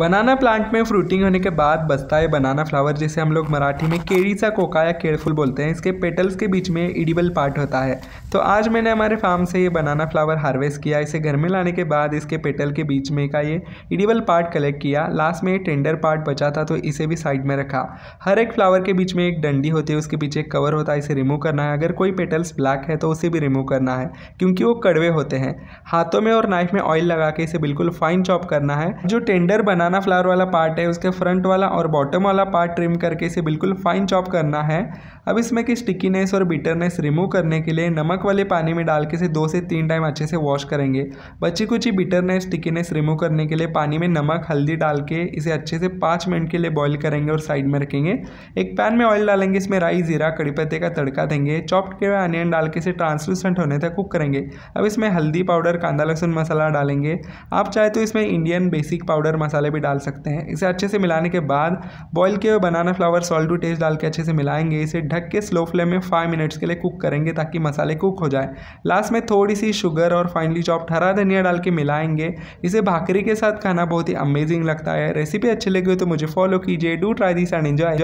बनाना plant में fruiting होने के बाद बचता है बनाना फ्लावर जिसे हम लोग मराठी में केड़ी सा कोका या केड़फुल बोलते हैं इसके पेटल्स के बीच में इडिबल पार्ट होता है तो आज मैंने हमारे फार्म से ये बनाना फ्लावर हार्वेस्ट किया इसे घर में लाने के बाद इसके पेटल के बीच में का ये इडिबल पार्ट कलेक्ट किया लास्ट में टेंडर पार्ट बचा था तो इसे भी साइड में रखा हर एक फ्लावर के बीच में एक डंडी होती है उसके पीछे एक कवर होता है इसे रिमूव करना है अगर कोई पेटल्स ब्लैक है तो उसे भी रिमूव करना है क्योंकि वो कड़वे होते हैं हाथों में और नाइफ में ऑयल लगा के इसे बिल्कुल फाइन चॉप करना है जो टेंडर बना बनाना फ्लावर वाला पार्ट है उसके फ्रंट वाला और बॉटम वाला पार्ट ट्रिम करके इसे बिल्कुल फाइन चॉप करना है अब इसमें की स्टिकीनेस और बिटरनेस रिमूव करने के लिए नमक वाले पानी में डाल के इसे दो से तीन टाइम अच्छे से वॉश करेंगे बची कुची बिटरनेस स्टिकीनेस रिमूव करने के लिए पानी में नमक हल्दी डाल के इसे अच्छे से पाँच मिनट के लिए बॉयल करेंगे और साइड में रखेंगे एक पैन में ऑयल डालेंगे इसमें राई जीरा कड़ी पत्ते का तड़का देंगे चॉप्ड के हुए अनियन डाल के इसे ट्रांसलूसेंट होने तक कुक करेंगे अब इसमें हल्दी पाउडर कांदा लहसुन मसाला डालेंगे आप चाहे तो इसमें इंडियन बेसिक पाउडर मसाले भी डाल सकते हैं इसे अच्छे से मिलाने के बाद बॉयल किए हुए banana flower salt to taste डाल के अच्छे से मिलाएंगे इसे ढक के स्लो फ्लेम में फाइव मिनट्स के लिए कुक करेंगे ताकि मसाले कुक हो जाए लास्ट में थोड़ी सी शुगर और फाइनली चॉप्ड हरा धनिया डाल के मिलाएंगे इसे भाकरी के साथ खाना बहुत ही अमेजिंग लगता है रेसिपी अच्छी लगी हो तो मुझे फॉलो कीजिए do try this and enjoy